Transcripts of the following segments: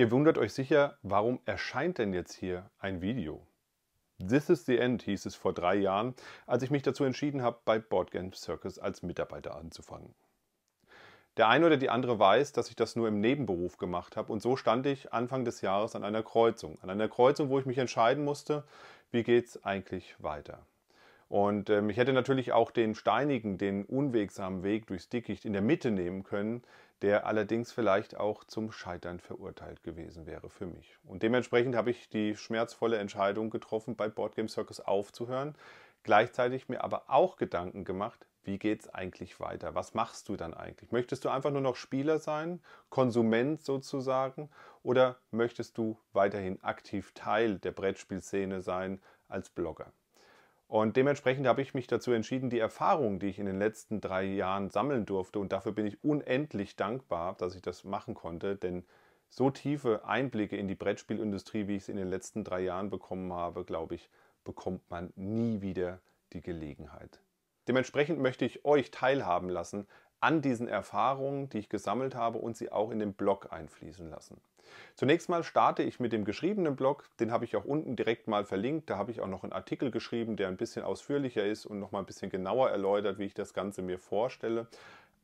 Ihr wundert euch sicher, warum erscheint denn jetzt hier ein Video? This is the End hieß es vor drei Jahren, als ich mich dazu entschieden habe, bei Boardgame Circus als Mitarbeiter anzufangen. Der eine oder die andere weiß, dass ich das nur im Nebenberuf gemacht habe und so stand ich Anfang des Jahres an einer Kreuzung. An einer Kreuzung, wo ich mich entscheiden musste, wie geht's eigentlich weiter. Und ähm, ich hätte natürlich auch den steinigen, den unwegsamen Weg durchs Dickicht in der Mitte nehmen können, der allerdings vielleicht auch zum Scheitern verurteilt gewesen wäre für mich. Und dementsprechend habe ich die schmerzvolle Entscheidung getroffen, bei Boardgame Circus aufzuhören, gleichzeitig mir aber auch Gedanken gemacht, wie geht es eigentlich weiter? Was machst du dann eigentlich? Möchtest du einfach nur noch Spieler sein, Konsument sozusagen, oder möchtest du weiterhin aktiv Teil der Brettspielszene sein als Blogger? Und dementsprechend habe ich mich dazu entschieden, die Erfahrungen, die ich in den letzten drei Jahren sammeln durfte, und dafür bin ich unendlich dankbar, dass ich das machen konnte, denn so tiefe Einblicke in die Brettspielindustrie, wie ich es in den letzten drei Jahren bekommen habe, glaube ich, bekommt man nie wieder die Gelegenheit. Dementsprechend möchte ich euch teilhaben lassen an diesen Erfahrungen, die ich gesammelt habe und sie auch in den Blog einfließen lassen. Zunächst mal starte ich mit dem geschriebenen Blog, den habe ich auch unten direkt mal verlinkt, da habe ich auch noch einen Artikel geschrieben, der ein bisschen ausführlicher ist und noch mal ein bisschen genauer erläutert, wie ich das Ganze mir vorstelle.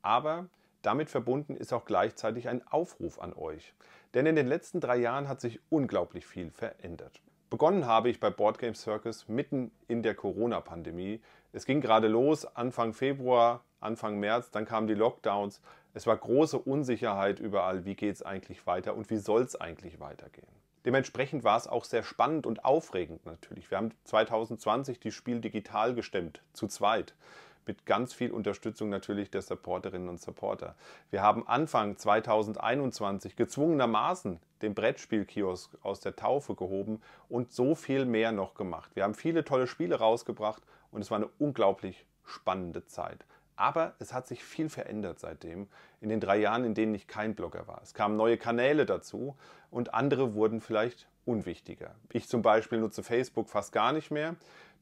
Aber damit verbunden ist auch gleichzeitig ein Aufruf an euch. Denn in den letzten drei Jahren hat sich unglaublich viel verändert. Begonnen habe ich bei Board Game Circus mitten in der Corona-Pandemie. Es ging gerade los, Anfang Februar, Anfang März, dann kamen die Lockdowns. Es war große Unsicherheit überall, wie geht es eigentlich weiter und wie soll es eigentlich weitergehen. Dementsprechend war es auch sehr spannend und aufregend natürlich. Wir haben 2020 die Spiel digital gestemmt, zu zweit mit ganz viel Unterstützung natürlich der Supporterinnen und Supporter. Wir haben Anfang 2021 gezwungenermaßen den Brettspielkiosk aus der Taufe gehoben und so viel mehr noch gemacht. Wir haben viele tolle Spiele rausgebracht und es war eine unglaublich spannende Zeit. Aber es hat sich viel verändert seitdem, in den drei Jahren, in denen ich kein Blogger war. Es kamen neue Kanäle dazu und andere wurden vielleicht unwichtiger. Ich zum Beispiel nutze Facebook fast gar nicht mehr.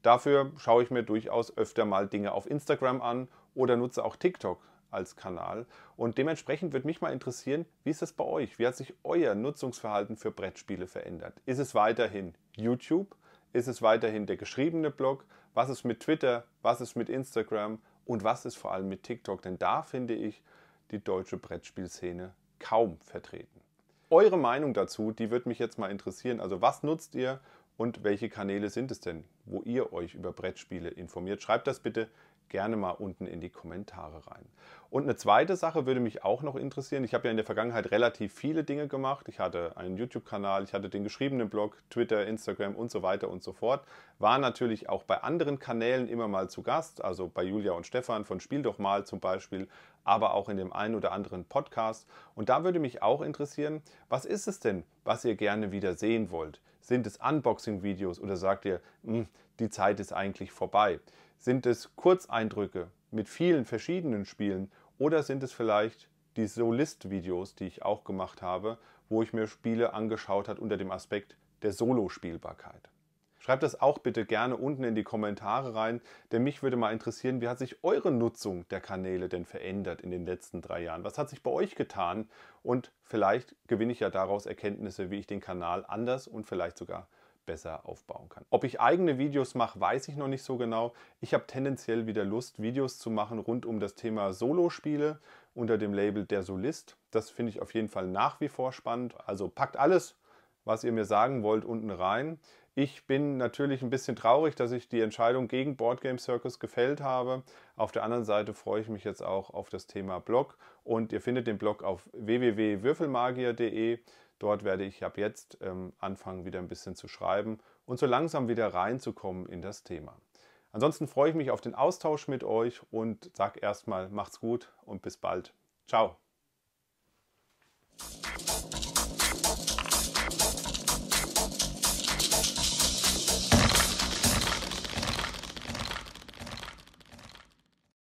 Dafür schaue ich mir durchaus öfter mal Dinge auf Instagram an oder nutze auch TikTok als Kanal. Und dementsprechend würde mich mal interessieren, wie ist das bei euch? Wie hat sich euer Nutzungsverhalten für Brettspiele verändert? Ist es weiterhin YouTube? Ist es weiterhin der geschriebene Blog? Was ist mit Twitter? Was ist mit Instagram? Und was ist vor allem mit TikTok? Denn da finde ich die deutsche Brettspielszene kaum vertreten. Eure Meinung dazu, die würde mich jetzt mal interessieren. Also was nutzt ihr und welche Kanäle sind es denn, wo ihr euch über Brettspiele informiert. Schreibt das bitte gerne mal unten in die Kommentare rein. Und eine zweite Sache würde mich auch noch interessieren. Ich habe ja in der Vergangenheit relativ viele Dinge gemacht. Ich hatte einen YouTube-Kanal, ich hatte den geschriebenen Blog, Twitter, Instagram und so weiter und so fort. War natürlich auch bei anderen Kanälen immer mal zu Gast, also bei Julia und Stefan von Spiel doch mal zum Beispiel, aber auch in dem einen oder anderen Podcast. Und da würde mich auch interessieren, was ist es denn, was ihr gerne wieder sehen wollt? Sind es Unboxing-Videos oder sagt ihr, hm, die Zeit ist eigentlich vorbei? Sind es Kurzeindrücke mit vielen verschiedenen Spielen oder sind es vielleicht die Solist-Videos, die ich auch gemacht habe, wo ich mir Spiele angeschaut habe unter dem Aspekt der Solospielbarkeit? Schreibt das auch bitte gerne unten in die Kommentare rein, denn mich würde mal interessieren, wie hat sich eure Nutzung der Kanäle denn verändert in den letzten drei Jahren? Was hat sich bei euch getan? Und vielleicht gewinne ich ja daraus Erkenntnisse, wie ich den Kanal anders und vielleicht sogar besser aufbauen kann. Ob ich eigene Videos mache, weiß ich noch nicht so genau. Ich habe tendenziell wieder Lust, Videos zu machen rund um das Thema Solospiele unter dem Label Der Solist. Das finde ich auf jeden Fall nach wie vor spannend. Also packt alles, was ihr mir sagen wollt, unten rein. Ich bin natürlich ein bisschen traurig, dass ich die Entscheidung gegen Board Game Circus gefällt habe. Auf der anderen Seite freue ich mich jetzt auch auf das Thema Blog und ihr findet den Blog auf www.würfelmagier.de. Dort werde ich ab jetzt ähm, anfangen, wieder ein bisschen zu schreiben und so langsam wieder reinzukommen in das Thema. Ansonsten freue ich mich auf den Austausch mit euch und sage erstmal macht's gut und bis bald. Ciao.